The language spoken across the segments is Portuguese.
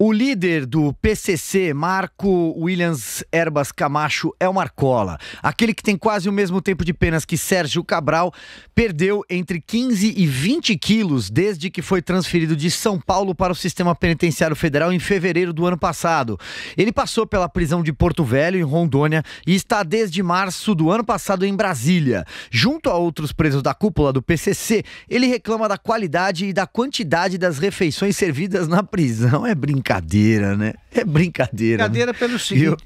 O líder do PCC, Marco Williams Erbas Camacho, é o Marcola. Aquele que tem quase o mesmo tempo de penas que Sérgio Cabral, perdeu entre 15 e 20 quilos desde que foi transferido de São Paulo para o Sistema Penitenciário Federal em fevereiro do ano passado. Ele passou pela prisão de Porto Velho, em Rondônia, e está desde março do ano passado em Brasília. Junto a outros presos da cúpula do PCC, ele reclama da qualidade e da quantidade das refeições servidas na prisão. É brincadeira brincadeira, né? É brincadeira. Né? Brincadeira né? pelo seguinte. Eu...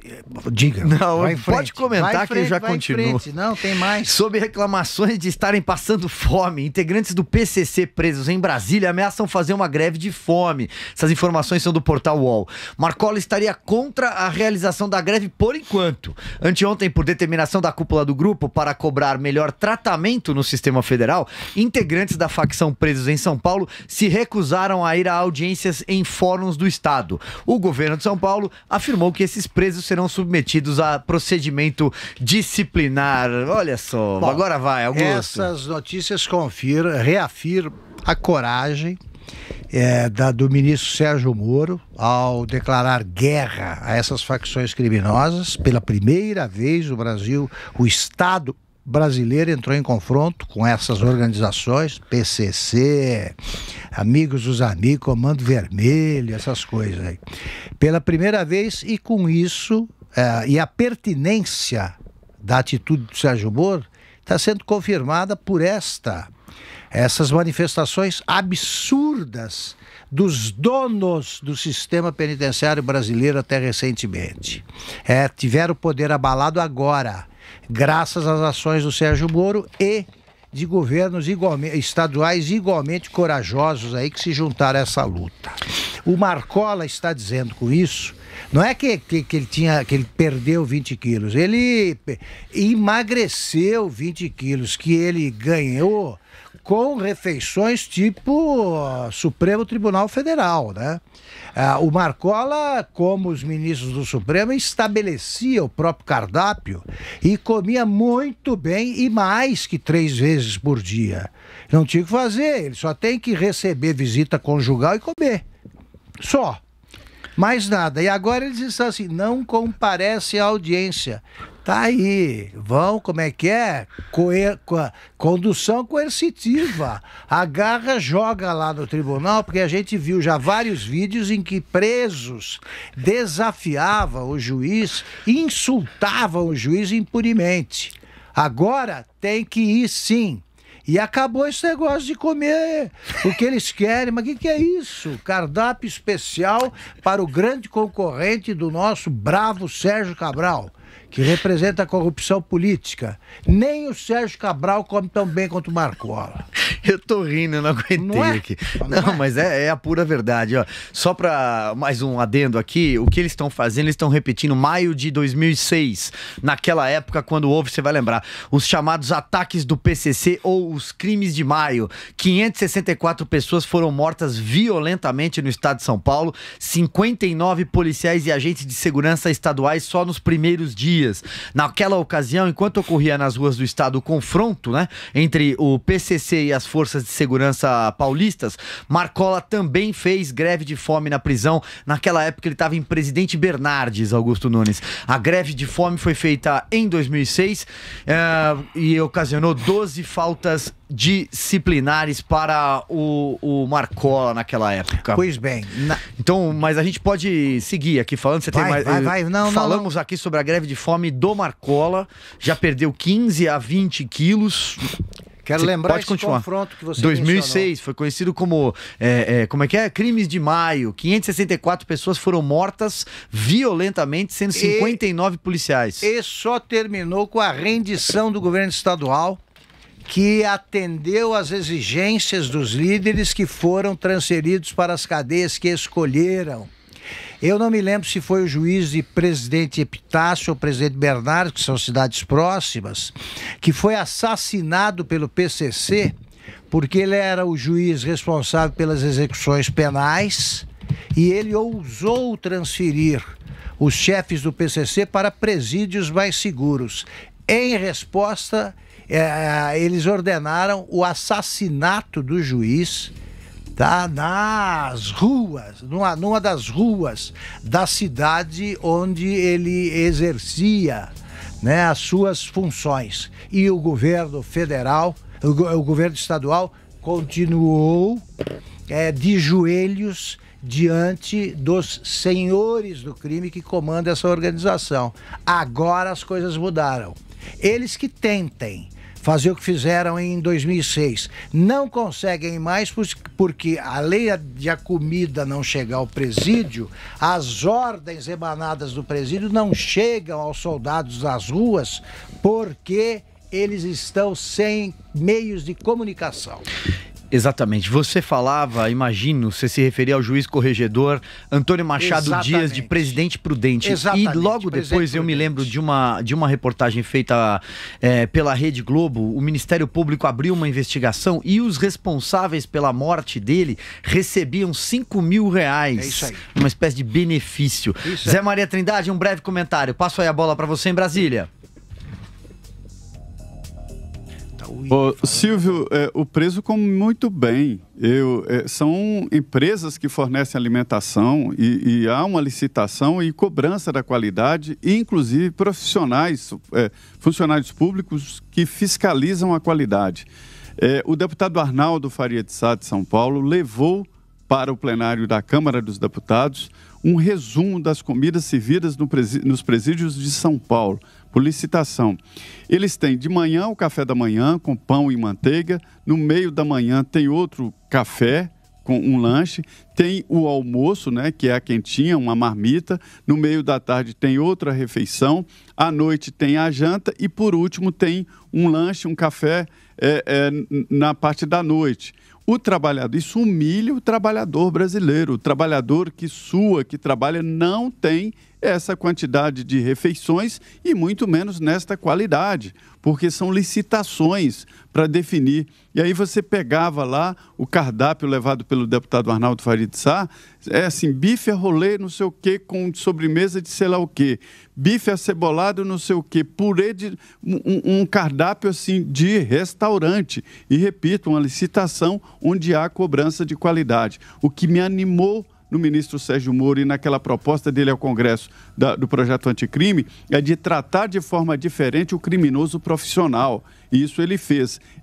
Diga. Não, pode frente, comentar que eu já continuo. não, tem mais. Sob reclamações de estarem passando fome, integrantes do PCC presos em Brasília ameaçam fazer uma greve de fome. Essas informações são do portal UOL. Marcola estaria contra a realização da greve por enquanto. Anteontem, por determinação da cúpula do grupo para cobrar melhor tratamento no sistema federal, integrantes da facção presos em São Paulo se recusaram a ir a audiências em fóruns do estado. O governo governo de São Paulo afirmou que esses presos serão submetidos a procedimento disciplinar. Olha só, Bom, agora vai, Augusto. Essas notícias confirmam, reafirmam a coragem é, da, do ministro Sérgio Moro ao declarar guerra a essas facções criminosas. Pela primeira vez, o Brasil, o Estado brasileiro entrou em confronto com essas organizações, PCC, Amigos dos Amigos, Comando Vermelho, essas coisas aí pela primeira vez e com isso é, e a pertinência da atitude do Sérgio Moro está sendo confirmada por esta essas manifestações absurdas dos donos do sistema penitenciário brasileiro até recentemente. É, tiveram o poder abalado agora, graças às ações do Sérgio Moro e de governos igualmente, estaduais igualmente corajosos aí que se juntaram a essa luta. O Marcola está dizendo com isso, não é que, que, que ele tinha, que ele perdeu 20 quilos, ele emagreceu 20 quilos que ele ganhou com refeições tipo ah, Supremo Tribunal Federal, né? Ah, o Marcola, como os ministros do Supremo, estabelecia o próprio cardápio e comia muito bem e mais que três vezes por dia. Não tinha o que fazer, ele só tem que receber visita conjugal e comer. Só. Mais nada. E agora eles estão assim, não comparece à audiência. Tá aí, vão, como é que é? Coer, co, condução coercitiva. Agarra, joga lá no tribunal, porque a gente viu já vários vídeos em que presos desafiavam o juiz, insultavam o juiz impunemente. Agora tem que ir sim e acabou esse negócio de comer o que eles querem. Mas o que, que é isso? Cardápio especial para o grande concorrente do nosso bravo Sérgio Cabral que representa a corrupção política. Nem o Sérgio Cabral come tão bem quanto o Marcola. Eu tô rindo, eu não aguentei não é? aqui. Não, não é? mas é, é, a pura verdade. Ó. Só para mais um adendo aqui, o que eles estão fazendo, eles estão repetindo maio de 2006, naquela época quando houve, você vai lembrar, os chamados ataques do PCC ou os crimes de maio. 564 pessoas foram mortas violentamente no estado de São Paulo, 59 policiais e agentes de segurança estaduais só nos primeiros dias dias. Naquela ocasião, enquanto ocorria nas ruas do estado o confronto né, entre o PCC e as forças de segurança paulistas, Marcola também fez greve de fome na prisão. Naquela época, ele estava em Presidente Bernardes, Augusto Nunes. A greve de fome foi feita em 2006 uh, eh, e ocasionou 12 faltas disciplinares para o, o Marcola naquela época. Pois bem. Na... Então, mas a gente pode seguir aqui falando. Você vai, tem mais. Vai, vai. Não, Falamos não, não. aqui sobre a greve de fome do Marcola. Já perdeu 15 a 20 quilos. Quero você lembrar pode continuar. confronto que você 2006 mencionou. foi conhecido como é, é, como é que é crimes de maio. 564 pessoas foram mortas violentamente, sendo 59 e, policiais. E só terminou com a rendição do governo estadual que atendeu às exigências dos líderes que foram transferidos para as cadeias que escolheram. Eu não me lembro se foi o juiz de presidente Epitácio ou presidente Bernardo, que são cidades próximas, que foi assassinado pelo PCC, porque ele era o juiz responsável pelas execuções penais e ele ousou transferir os chefes do PCC para presídios mais seguros. Em resposta, é, eles ordenaram o assassinato do juiz tá? nas ruas, numa, numa das ruas da cidade onde ele exercia né, as suas funções. E o governo federal, o, o governo estadual, continuou é, de joelhos diante dos senhores do crime que comanda essa organização. Agora as coisas mudaram. Eles que tentem fazer o que fizeram em 2006. Não conseguem mais porque, além de a comida não chegar ao presídio, as ordens emanadas do presídio não chegam aos soldados das ruas porque eles estão sem meios de comunicação. Exatamente. Você falava, imagino, você se referia ao juiz corregedor Antônio Machado Exatamente. Dias, de Presidente Prudente. Exatamente. E logo Presidente depois Prudente. eu me lembro de uma, de uma reportagem feita é, pela Rede Globo. O Ministério Público abriu uma investigação e os responsáveis pela morte dele recebiam 5 mil reais. É uma espécie de benefício. Zé é. Maria Trindade, um breve comentário. Passo aí a bola para você em Brasília. Silvio, é, o preso come muito bem. Eu, é, são empresas que fornecem alimentação e, e, há uma licitação e cobrança da qualidade, e inclusive profissionais, é, funcionários públicos que fiscalizam a qualidade. É, o deputado Arnaldo Faria de Sá de São Paulo levou para o plenário da Câmara dos Deputados um resumo das comidas servidas no presídio, nos presídios de São Paulo por licitação. Eles têm de manhã o café da manhã com pão e manteiga, no meio da manhã tem outro café com um lanche, tem o almoço, né, que é a quentinha, uma marmita. No meio da tarde tem outra refeição. À noite tem a janta. E por último tem um lanche, um café é, é, na parte da noite. O trabalhador, isso humilha o trabalhador brasileiro. O trabalhador que sua, que trabalha, não tem essa quantidade de refeições e muito menos nesta qualidade, porque são licitações para definir. E aí você pegava lá o cardápio levado pelo deputado Arnaldo Faria de Sá, é assim, bife a é rolê, não sei o quê, com sobremesa de sei lá o quê, bife acebolado, não sei o quê, purê de um, um cardápio assim de restaurante. E repito, uma licitação onde há cobrança de qualidade. O que me animou no ministro Sérgio Moro e naquela proposta dele ao Congresso da, do projeto anticrime é de tratar de forma diferente o criminoso profissional. E isso ele fez.